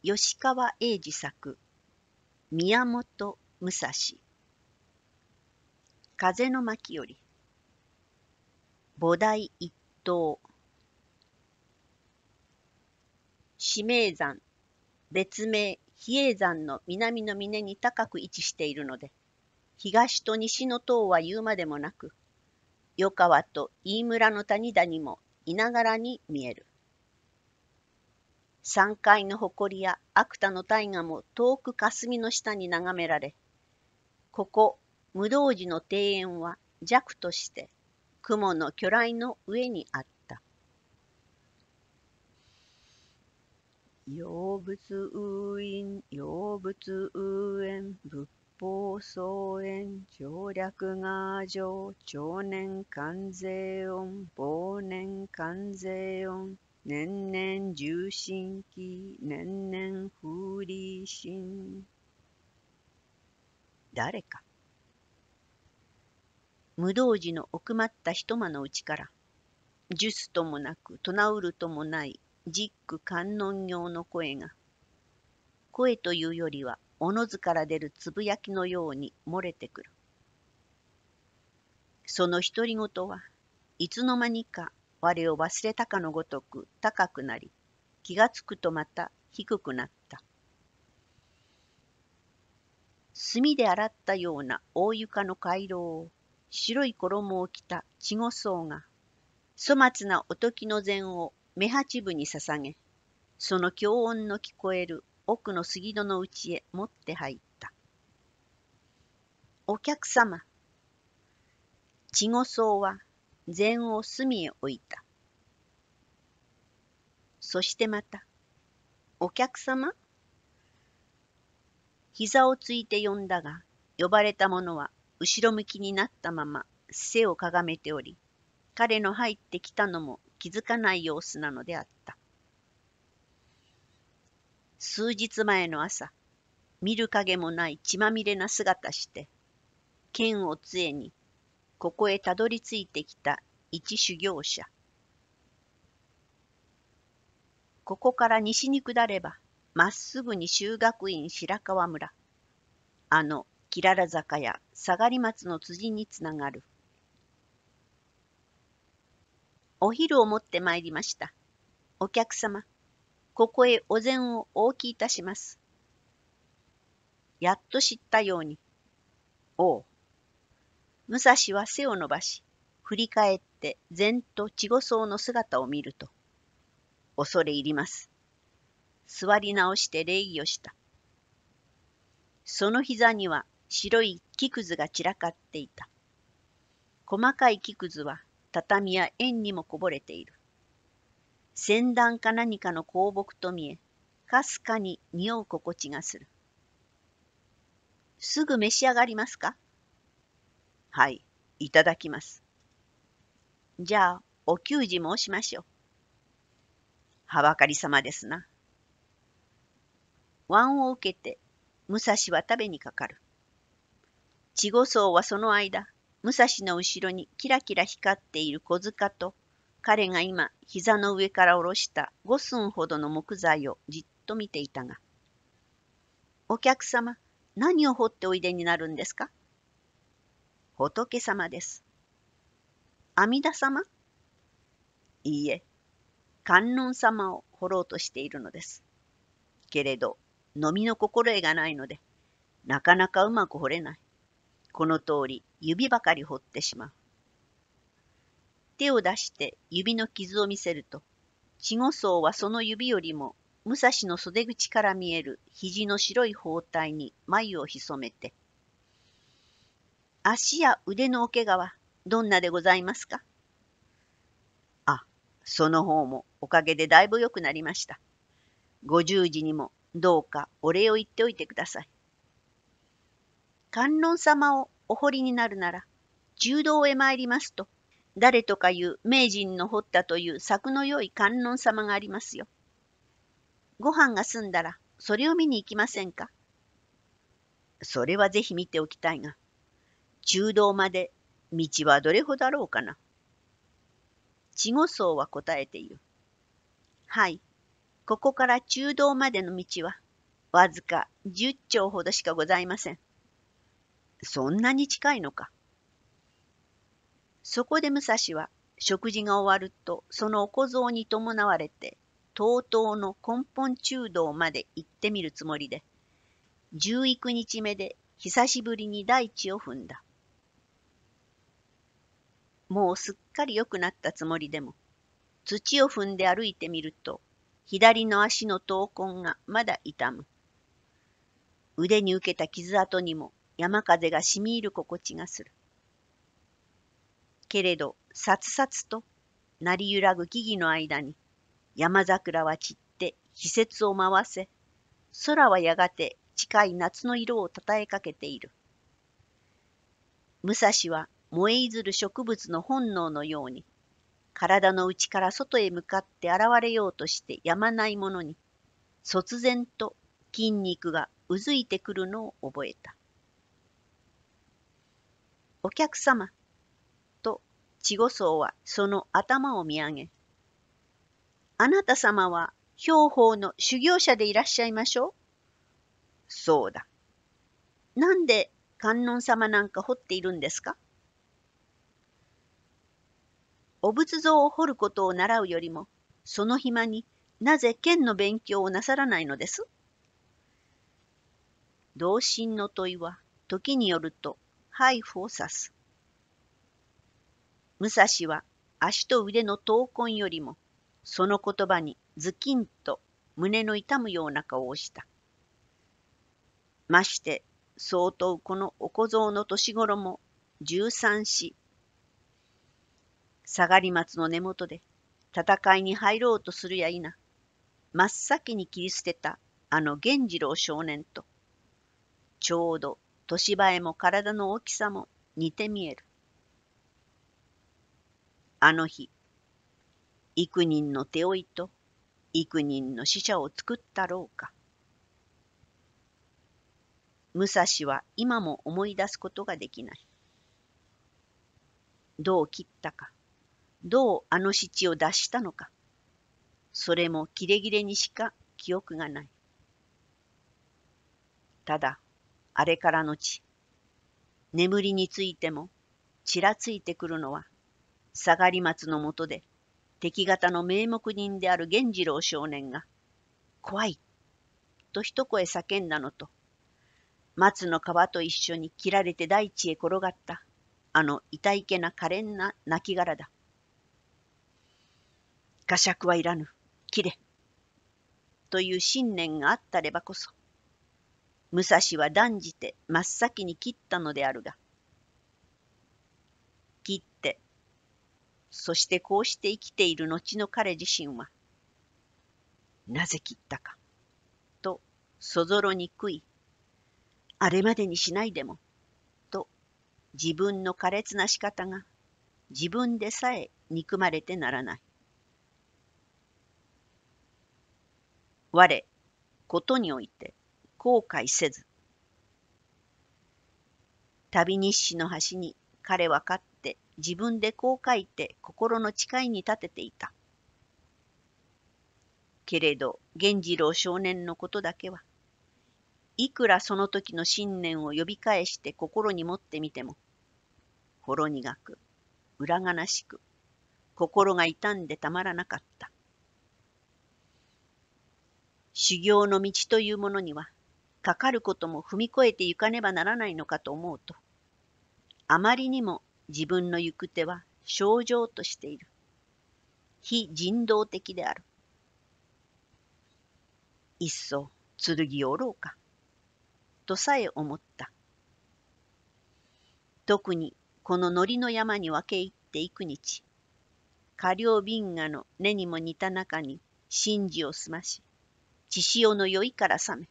吉川英治作宮本武蔵風の巻より菩提一刀指名山別名比叡山の南の峰に高く位置しているので東と西の塔は言うまでもなく与川と飯村の谷にもいながらに見える山階の埃や悪田の大河も遠く霞の下に眺められ、ここ、無道寺の庭園は弱として雲の巨来の上にあった。妖物右院、妖物右園、仏法草園、常略が上、長年関税音、忘年関税音、年々重心機、年々不利心。誰か。無道寺の奥まった一間のうちから、ジュともなく、となうるともない、ジック観音行の声が、声というよりは、おのずから出るつぶやきのように漏れてくる。その独り言はいつの間にか我を忘れたかのごとく高くなり、気がつくとまた低くなった。墨で洗ったような大床の回廊を、白い衣を着た稚児僧が、粗末なおときの禅を目八分に捧げ、その強音の聞こえる奥の杉戸の内へ持って入った。お客様、稚児僧は禅を隅へ置いた。そしてまた、お客様膝をついて呼んだが、呼ばれた者は後ろ向きになったまま背をかがめており、彼の入ってきたのも気づかない様子なのであった。数日前の朝、見る影もない血まみれな姿して、剣を杖にここへたどり着いてきた一修行者。ここから西に下れば、まっすぐに修学院白川村。あの、きらら坂や下がり松の辻につながる。お昼を持ってまいりました。お客様、ここへお膳をお置きいたします。やっと知ったように。おう、武蔵は背を伸ばし、振り返って禅と稚語僧の姿を見ると、恐れ入ります。座り直して礼儀をした。その膝には白い木くずが散らかっていた。細かい木くずは畳や円にもこぼれている。先段か何かの香木と見え、かすかに匂う心地がする。すぐ召し上がりますかはい、いただきます。じゃあ、お給仕申しましょう。はばかり様ですな。腕を受けて、武蔵は食べにかかる。稚児僧はその間、武蔵の後ろにキラキラ光っている小塚と、彼が今、膝の上から下ろした五寸ほどの木材をじっと見ていたが、お客様、何を掘っておいでになるんですか仏様です。阿弥陀様いいえ、観音様を掘ろうとしているのです。けれど、飲みの心得がないので、なかなかうまく掘れない。この通り、指ばかり掘ってしまう。手を出して指の傷を見せると、稚語僧はその指よりも、武蔵の袖口から見える肘の白い包帯に眉を潜めて、足や腕のお怪我はどんなでございますかあ、その方もおかげでだいぶ良くなりました。50時にもどうかお礼を言っておいてください。観音様をお堀になるなら、柔道へ参りますと、誰とかいう名人の掘ったという柵のよい観音様がありますよ。ご飯が済んだら、それを見に行きませんかそれはぜひ見ておきたいが、中道まで道はどれほどあろうかな。稚語僧は答えている。はい、ここから中道までの道は、わずか10丁ほどしかございません。そんなに近いのか。そこで武蔵は、食事が終わると、そのお小僧に伴われて、とうとうの根本中道まで行ってみるつもりで、十幾日目で久しぶりに大地を踏んだ。もうすっかり良くなったつもりでも、土を踏んで歩いてみると、左の足の闘魂がまだ痛む。腕に受けた傷跡にも山風が染み入る心地がする。けれど、さつさつと鳴り揺らぐ木々の間に、山桜は散って季節を回せ、空はやがて近い夏の色をたたえかけている。武蔵は燃えいずる植物の本能のように、体の内から外へ向かって現れようとしてやまないものに、突然と筋肉がうずいてくるのを覚えた。お客様、と稚語僧はその頭を見上げ、あなた様は標法の修行者でいらっしゃいましょうそうだ。なんで観音様なんか掘っているんですかお仏像を掘ることを習うよりも、その暇になぜ剣の勉強をなさらないのです同心の問いは、時によると、配布を指す。武蔵は足と腕の闘魂よりも、その言葉にズキンと胸の痛むような顔をした。まして、相当このお小僧の年頃も、十三子下がり松の根元で戦いに入ろうとするや否真っ先に切り捨てたあの源次郎少年とちょうど年生えも体の大きさも似て見えるあの日幾人の手負いと幾人の死者を作ったろうか武蔵は今も思い出すことができないどう切ったかどうあの死地を脱したのか。それも切れ切れにしか記憶がない。ただ、あれからのち、眠りについても、ちらついてくるのは、下がり松のもとで、敵方の名目人である源次郎少年が、怖い、と一声叫んだのと、松の皮と一緒に切られて大地へ転がった、あの痛いけな可憐な亡骸だ。ゃくはいらぬ、切れ。という信念があったればこそ、武蔵は断じて真っ先に切ったのであるが、切って、そしてこうして生きている後の彼自身は、なぜ切ったか、と、そぞろに食い、あれまでにしないでも、と、自分の苛烈な仕方が、自分でさえ憎まれてならない。我、ことにおいて後悔せず。旅日誌の端に彼は勝って自分でこう書いて心の誓いに立てていた。けれど源次郎少年のことだけはいくらその時の信念を呼び返して心に持ってみてもほろ苦く裏悲しく心が痛んでたまらなかった。修行の道というものには、かかることも踏み越えて行かねばならないのかと思うと、あまりにも自分の行く手は症状としている。非人道的である。いっそ剣を折ろうか。とさえ思った。特にこの海苔の山に分け入っていく日、下良瓶河の根にも似た中に神事を済まし、血潮の酔いから覚め、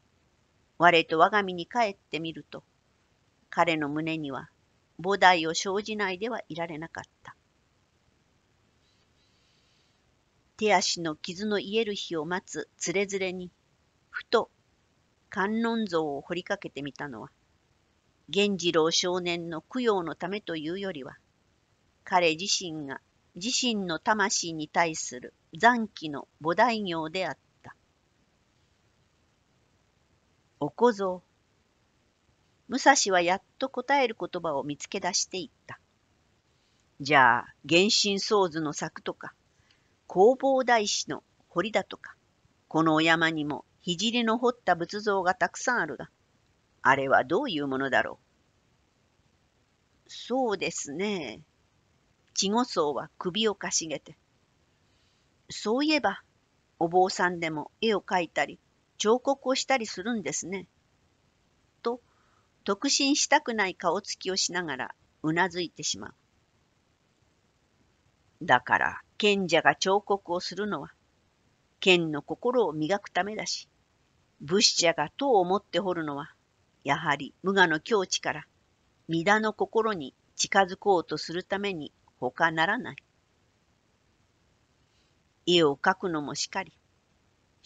我と我が身に帰ってみると、彼の胸には菩提を生じないではいられなかった。手足の傷の癒える日を待つつれずれに、ふと観音像を掘りかけてみたのは、源次郎少年の供養のためというよりは、彼自身が自身の魂に対する残機の菩提行であった。おこぞう。武蔵はやっと答える言葉を見つけ出していった。じゃあ、原神創図の作とか、弘法大師の堀だとか、このお山にも肘の彫った仏像がたくさんあるが、あれはどういうものだろう。そうですね。稚児僧は首をかしげて。そういえば、お坊さんでも絵を描いたり、彫刻をしたりするんですね。と、独身したくない顔つきをしながらうなずいてしまう。だから、賢者が彫刻をするのは、賢の心を磨くためだし、仏者が塔を持って掘るのは、やはり無我の境地から、弥陀の心に近づこうとするために他ならない。絵を描くのもしかり、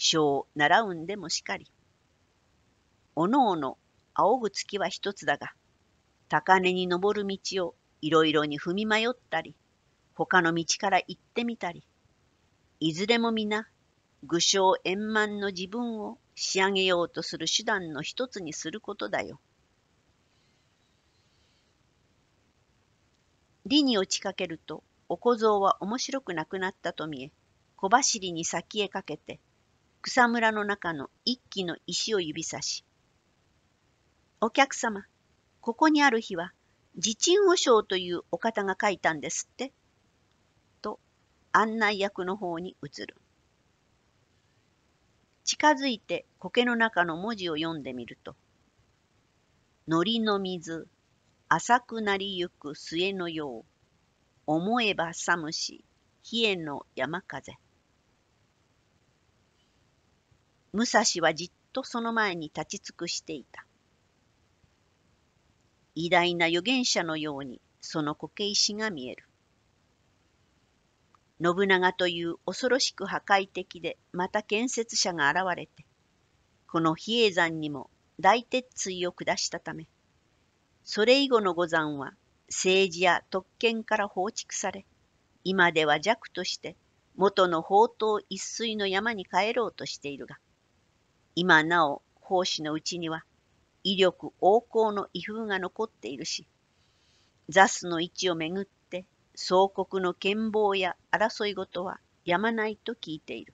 書を習うんでもしかり。おのおの仰ぐ月は一つだが、高根に登る道をいろいろに踏み迷ったり、他の道から行ってみたり、いずれも皆、具象円満の自分を仕上げようとする手段の一つにすることだよ。理に落ちかけると、お小僧は面白くなくなったと見え、小走りに先へかけて、草むらの中の一気の石を指さし、お客様、ここにある日は、地鎮和尚というお方が書いたんですって、と案内役の方に移る。近づいて苔の中の文字を読んでみると、海苔の水、浅くなりゆく末のよう、思えば寒し、冷えの山風。武蔵はじっとその前に立ち尽くしていた。偉大な預言者のようにそのこけ石が見える。信長という恐ろしく破壊的でまた建設者が現れて、この比叡山にも大鉄槌を下したため、それ以後の五山は政治や特権から放逐され、今では弱として元の宝刀一水の山に帰ろうとしているが、今なお奉仕のうちには威力横行の威風が残っているし、雑の位置をめぐって総国の剣謀や争い事はやまないと聞いている。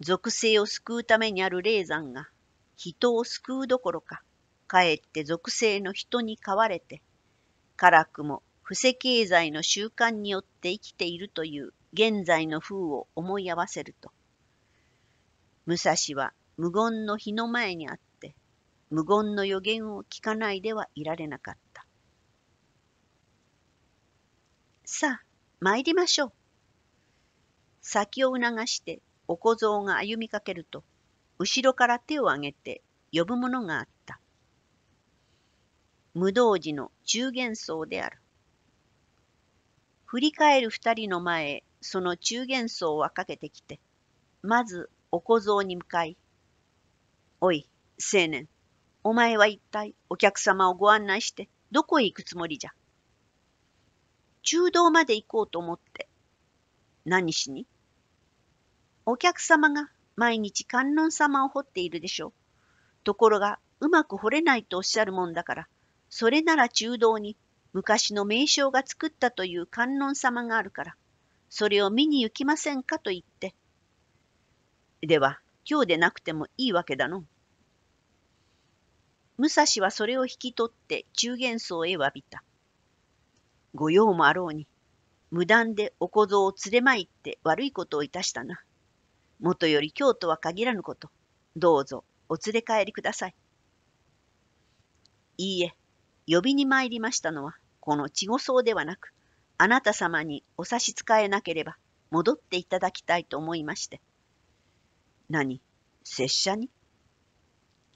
属性を救うためにある霊山が人を救うどころか、かえって属性の人に飼われて、辛くも不正経済の習慣によって生きているという現在の風を思い合わせると、武蔵は無言の日の前にあって、無言の予言を聞かないではいられなかった。さあ、参りましょう。先を促してお小僧が歩みかけると、後ろから手を挙げて呼ぶものがあった。無道寺の中元僧である。振り返る二人の前へ、その中元僧はかけてきて、まずお小僧に向かい、おい、青年、お前は一体お客様をご案内してどこへ行くつもりじゃ中道まで行こうと思って。何しにお客様が毎日観音様を掘っているでしょう。ところがうまく掘れないとおっしゃるもんだから、それなら中道に昔の名将が作ったという観音様があるから、それを見に行きませんかと言ってでは、今日でなくてもいいわけだの。武蔵はそれを引き取って中元僧へ詫びた。御用もあろうに、無断でお小僧を連れまいって悪いことをいたしたな。もとより京都は限らぬこと、どうぞお連れ帰りください。いいえ、呼びに参りましたのは、この稚児僧ではなく、あなた様にお差し支えなければ、戻っていただきたいと思いまして。何拙者に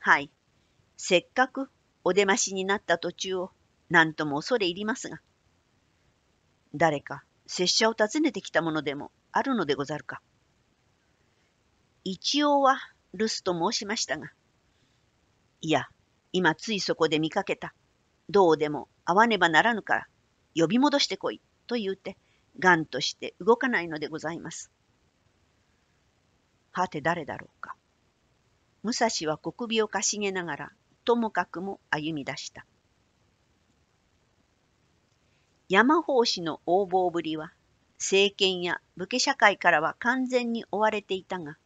はい。せっかくお出ましになった途中を何とも恐れ入りますが。誰か拙者を訪ねてきたものでもあるのでござるか。一応は留守と申しましたが。いや、今ついそこで見かけた。どうでも会わねばならぬから、呼び戻してこい、と言うて、がんとして動かないのでございます。はて誰だろうか。武蔵は小首をかしげながら、ともかくも歩み出した。山法師の横暴ぶりは、政権や武家社会からは完全に追われていたが、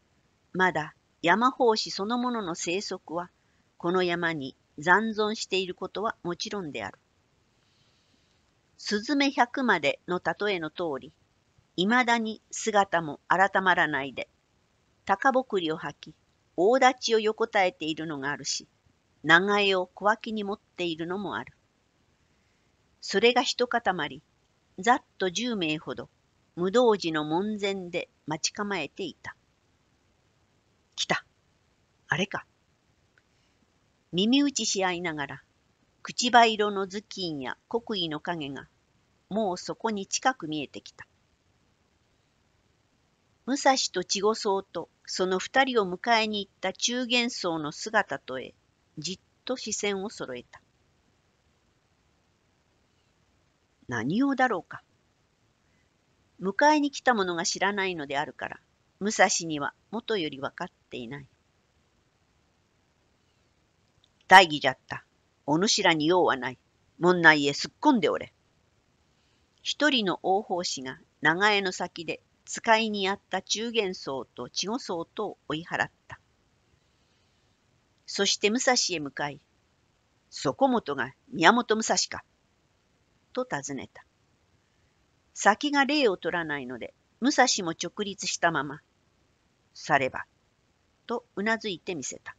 まだ山法師そのものの生息は、この山に残存していることはもちろんである。スズメ百までの例えの通り、いまだに姿も改まらないで高ぼくりを吐き、大立ちを横たえているのがあるし、長江を小脇に持っているのもある。それが一塊、ざっと十名ほど、無道寺の門前で待ち構えていた。来た。あれか。耳打ちし合いながら、口ば色の頭巾や黒衣の影が、もうそこに近く見えてきた。武蔵と千五僧とその二人を迎えに行った中元層の姿とへ、じっと視線を揃えた。何用だろうか。迎えに来た者が知らないのであるから、武蔵には元より分かっていない。大義じゃった。お主らに用はない。門内へすっ込んでおれ。一人の王法師が長江の先で使いにあった中元僧と稚児僧と追い払った。そして武蔵へ向かい、底本が宮本武蔵か、と尋ねた。先が礼を取らないので、武蔵も直立したまま、されば、とうなずいてみせた。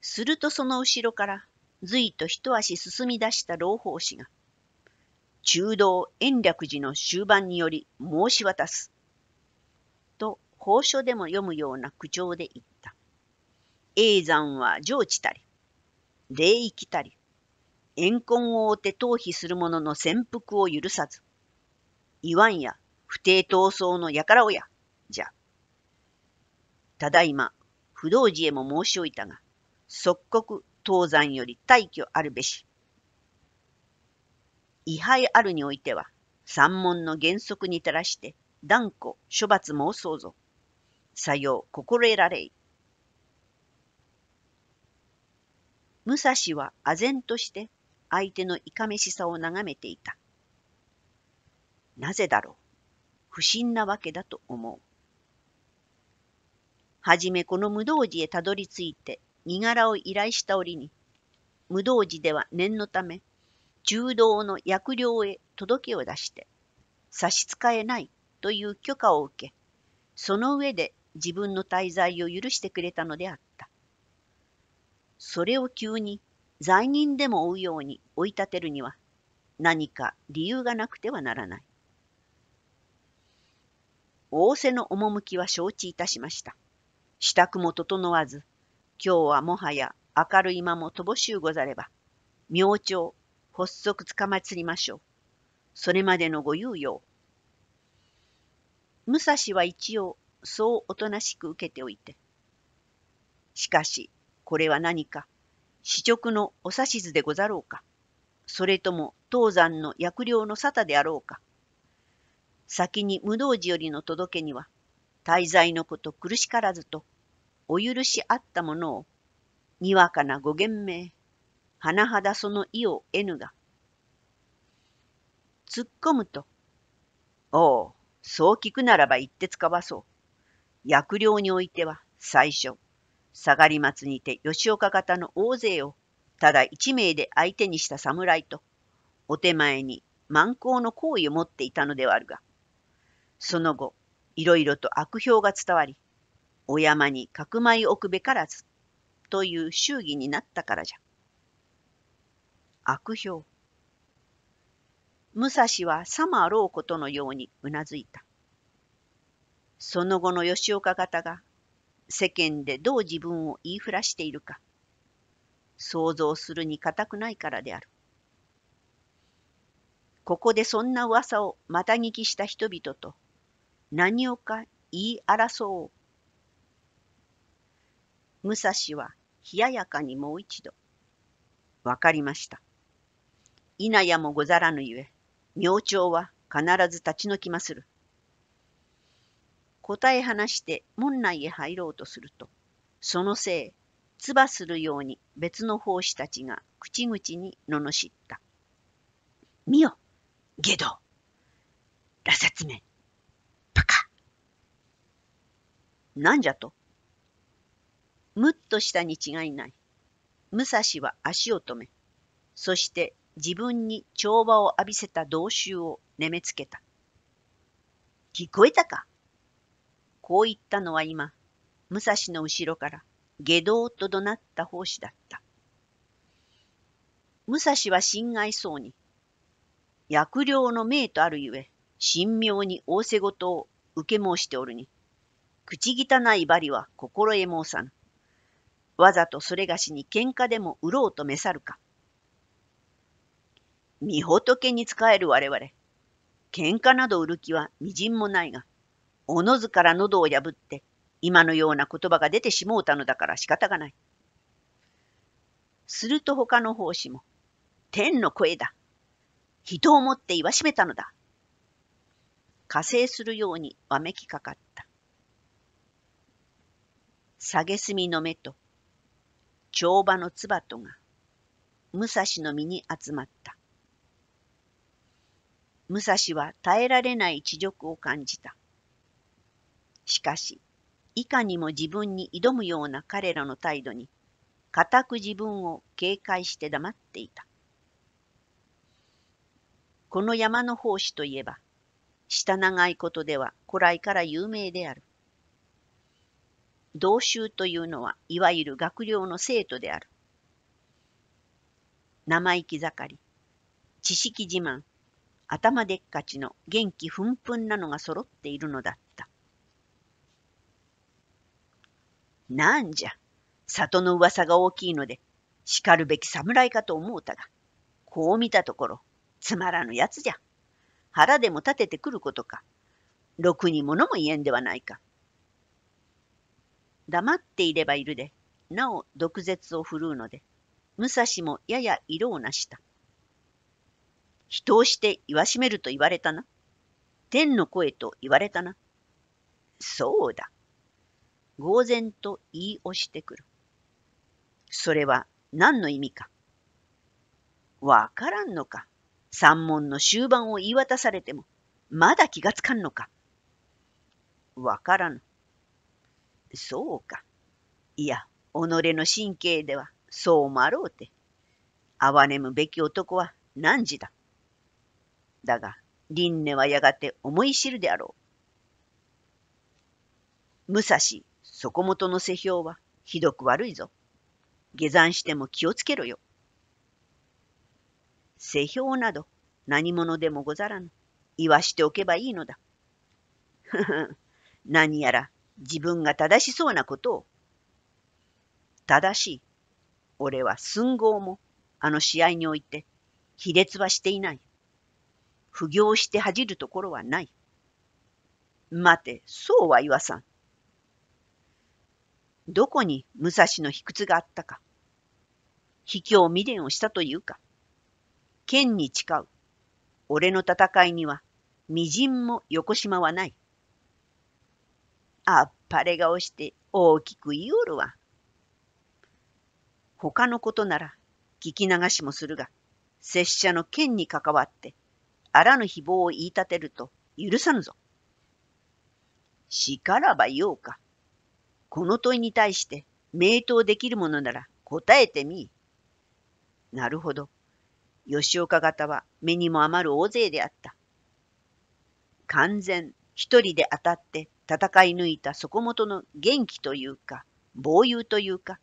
するとその後ろから、ずいと一足進み出した老法師が、中道延暦寺の終盤により申し渡す。と、法書でも読むような口調で言った。永山は上智たり、霊域たり、怨恨を追って逃避する者の潜伏を許さず、言わんや不定闘争の輩親や、じゃ。ただいま、不動寺へも申し置いたが、即刻東山より退去あるべし。位牌あるにおいては、三門の原則に照らして、断固処罰妄想ぞ。さよう心得られい。武蔵は唖然として相手のいかめしさを眺めていた。なぜだろう。不審なわけだと思う。はじめこの無道寺へたどり着いて、身柄を依頼した折に、無道寺では念のため、柔道の役領へ届けを出して差し支えないという許可を受けその上で自分の滞在を許してくれたのであったそれを急に罪人でも追うように追い立てるには何か理由がなくてはならない仰せの趣は承知いたしました支度も整わず今日はもはや明るい間も乏しゅうござれば明朝発足つかまつりましょう。それまでのご猶予武蔵は一応、そうおとなしく受けておいて。しかし、これは何か、私直のお指図でござろうか、それとも東山の薬領の沙汰であろうか。先に無道寺よりの届けには、滞在のこと苦しからずと、お許しあったものを、にわかなご言明、甚だその意を得ぬが、突っ込むと、おう、そう聞くならば言ってつかわそう。役量においては最初、下がり松にて吉岡方の大勢をただ一名で相手にした侍と、お手前に蛮行の行為を持っていたのではあるが、その後、いろいろと悪評が伝わり、お山に角置くべからず、という祝儀になったからじゃ。悪評。武蔵はさまあろうことのようにうなずいた。その後の吉岡方が世間でどう自分を言いふらしているか、想像するに固くないからである。ここでそんな噂をまた聞きした人々と何をか言い争おう。武蔵は冷ややかにもう一度、わかりました。否やもござらぬゆえ、明朝は必ず立ち退きまする。答え話して門内へ入ろうとすると、そのせい、唾するように別の法師たちが口々に罵った。見よ、ゲド、羅刹め、パカ。なんじゃと。むっとしたに違いない。武蔵は足を止め、そして自分に調和を浴びせた同衆をねめつけた。聞こえたかこう言ったのは今、武蔵の後ろから下道と怒鳴った奉仕だった。武蔵は心外そうに、薬量の命とあるゆえ、神妙に仰せごとを受け申しておるに、口汚い針は心得申さぬ。わざとそれがしに喧嘩でも売ろうと召さるか。御仏に仕える我々。喧嘩など売る気は微塵もないが、おのずから喉を破って、今のような言葉が出てしもうたのだから仕方がない。すると他の奉仕も、天の声だ。人をもって言わしめたのだ。加勢するようにわめきかかった。下げすみの目と、帳場のつばとが、武蔵の身に集まった。武蔵は耐えられない恥辱を感じた。しかし、いかにも自分に挑むような彼らの態度に、固く自分を警戒して黙っていた。この山の奉仕といえば、下長いことでは古来から有名である。同州というのは、いわゆる学寮の生徒である。生意気盛り、知識自慢、頭でっかちの元気ふんふんなのが揃っているのだった。なんじゃ、里の噂が大きいので、しかるべき侍かと思うたが、こう見たところ、つまらぬやつじゃ。腹でも立ててくることか。ろくに物も言えんではないか。黙っていればいるで、なお毒舌を振るうので、武蔵もやや色をなした。人をして言わしめると言われたな。天の声と言われたな。そうだ。呆然と言い押してくる。それは何の意味か。わからんのか。三門の終盤を言い渡されても、まだ気がつかんのか。わからん。そうか。いや、己の神経では、そうもあろうて。憐れむべき男は何時だ。だが、輪廻はやがて思い知るであろう。武蔵、底元の世評はひどく悪いぞ。下山しても気をつけろよ。世評など何者でもござらぬ。言わしておけばいいのだ。ふふ、何やら自分が正しそうなことを。正しい。俺は寸号もあの試合において卑劣はしていない。不行して恥じるところはない。待て、そうは言わさん。どこに武蔵の卑屈があったか。卑怯未練をしたというか。剣に誓う。俺の戦いには、微塵も横島はない。あっぱれ顔して大きく言いおるわ。他のことなら聞き流しもするが、拙者の剣に関わって、あらぬ誹謗を言い立てると許さぬぞ。しからばおうか。この問いに対して名答できるものなら答えてみい。なるほど。吉岡方は目にも余る大勢であった。完全、一人で当たって戦い抜いた底本の元気というか、防友というか、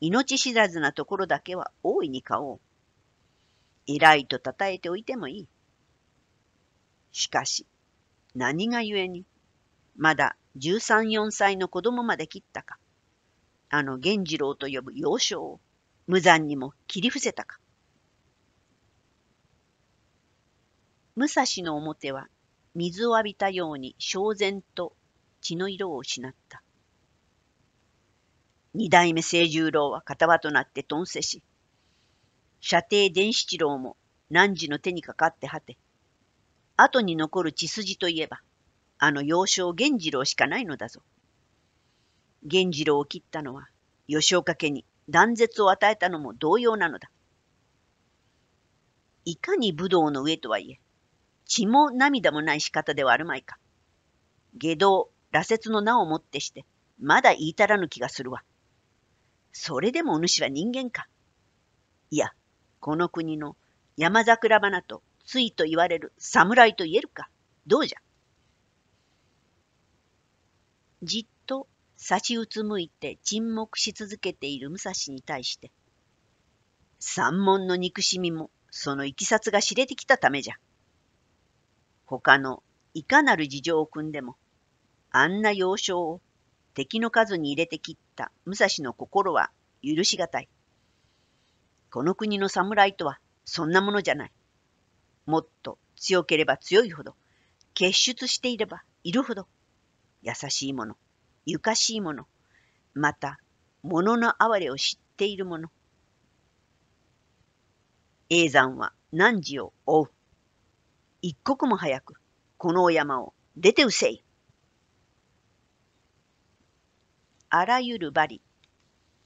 命知らずなところだけは大いに買おう。偉いと称えておいてもいい。しかし、何がゆえに、まだ十三、四歳の子供まで切ったか、あの源次郎と呼ぶ幼少を無残にも切り伏せたか。武蔵の表は水を浴びたように焦然と血の色を失った。二代目清十郎は片輪となって頓せし、射程伝七郎も何時の手にかかって果て、後に残る血筋といえば、あの幼少源次郎しかないのだぞ。源次郎を切ったのは、吉岡家に断絶を与えたのも同様なのだ。いかに武道の上とはいえ、血も涙もない仕方ではあるまいか。下道、羅刹の名をもってして、まだ言いたらぬ気がするわ。それでもお主は人間か。いや、この国の山桜花とついと言われる侍と言えるかどうじゃじっと差しうつむいて沈黙し続けている武蔵に対して三門の憎しみもそのいきさつが知れてきたためじゃ他のいかなる事情を組んでもあんな要衝を敵の数に入れて切った武蔵の心は許し難い。この国の侍とはそんなものじゃない。もっと強ければ強いほど、結出していればいるほど、優しいもの、ゆかしいもの、また、ものの哀れを知っているもの。永山は時を追う。一刻も早く、このお山を出てうせい。あらゆる罵詈、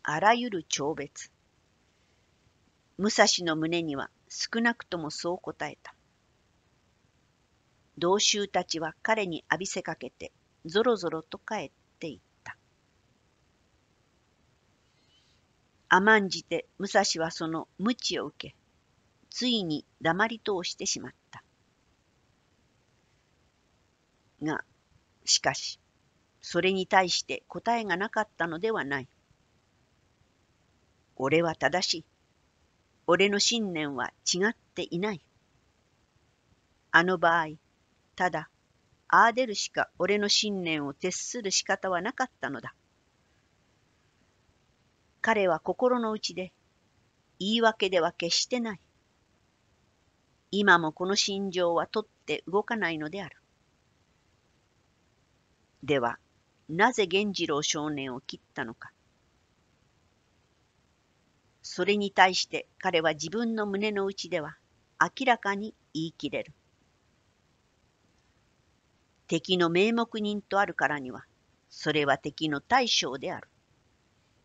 あらゆる超別。武蔵の胸には少なくともそう答えた。同州たちは彼に浴びせかけて、ぞろぞろと帰っていった。甘んじて武蔵はその無知を受け、ついに黙り通してしまった。が、しかし、それに対して答えがなかったのではない。俺は正しい。俺の信念は違っていない。あの場合、ただ、ああ出るしか俺の信念を徹する仕方はなかったのだ。彼は心の内で、言い訳では決してない。今もこの心情は取って動かないのである。では、なぜ源次郎少年を切ったのか。それに対して彼は自分の胸の内では明らかに言い切れる。敵の名目人とあるからには、それは敵の大将である。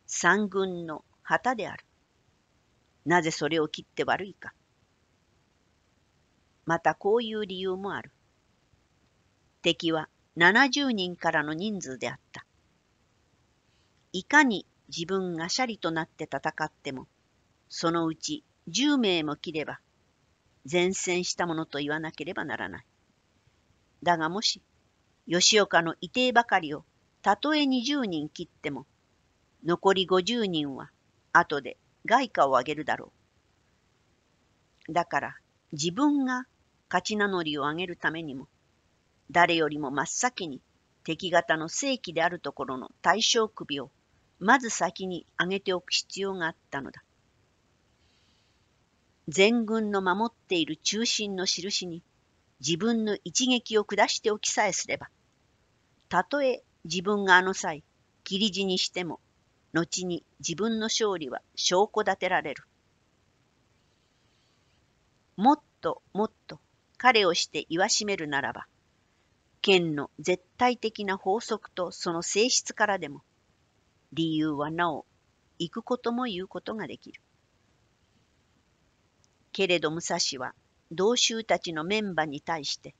三軍の旗である。なぜそれを切って悪いか。またこういう理由もある。敵は70人からの人数であった。いかに自分がシャリとなって戦っても、そのうち10名も切れば、前線したものと言わなければならない。だがもし、吉岡の遺体ばかりをたとえ20人切っても、残り50人は後で外貨をあげるだろう。だから自分が勝ち名乗りを上げるためにも、誰よりも真っ先に敵方の正規であるところの大将首をまず先に上げておく必要があったのだ。全軍の守っている中心の印に自分の一撃を下しておきさえすれば、たとえ自分があの際、切り死にしても、後に自分の勝利は証拠立てられる。もっともっと彼をして言わしめるならば、剣の絶対的な法則とその性質からでも、理由はなお、行くことも言うことができる。けれど武蔵は同州たちのメンバーに対して、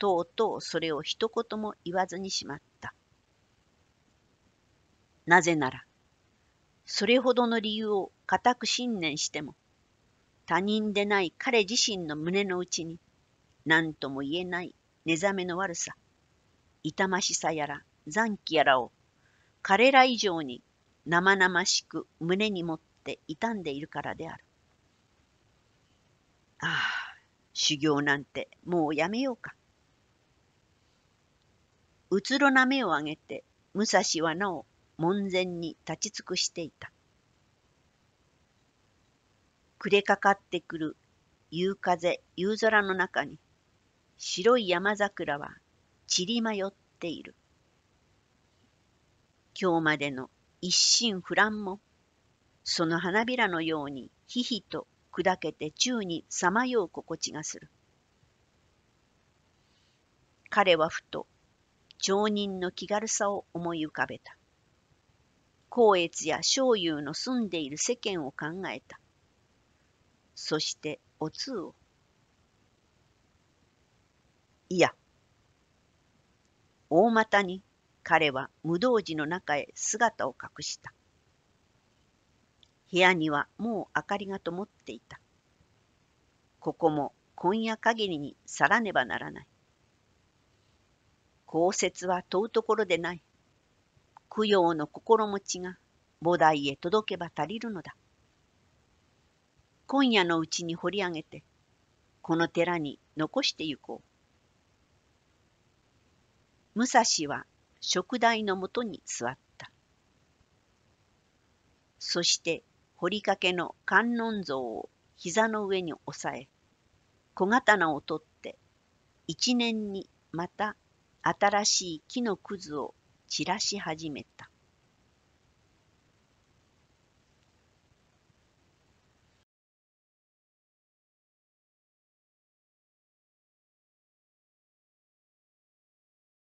とうとうそれを一言も言わずにしまった。なぜなら、それほどの理由を固く信念しても、他人でない彼自身の胸の内に、何とも言えない寝覚めの悪さ、痛ましさやら残機やらを、彼ら以上に生々しく胸に持って傷んでいるからである。ああ、修行なんてもうやめようか。うつろな目を上げて、武蔵はなお門前に立ち尽くしていた。暮れかかってくる夕風夕空の中に、白い山桜は散り迷っている。今日までの一心不乱も、その花びらのようにひひと砕けて宙にさまよう心地がする。彼はふと町人の気軽さを思い浮かべた。光悦や醤油の住んでいる世間を考えた。そしてお通を。いや、大股に彼は無動寺の中へ姿を隠した。部屋にはもう明かりが灯っていた。ここも今夜限りに去らねばならない。降雪は問うところでない。供養の心持ちが菩提へ届けば足りるのだ。今夜のうちに掘り上げて、この寺に残してゆこう。武蔵は食台のもとに座った。そして掘りかけの観音像を膝の上に押さえ小刀を取って一年にまた新しい木のくずを散らし始めた。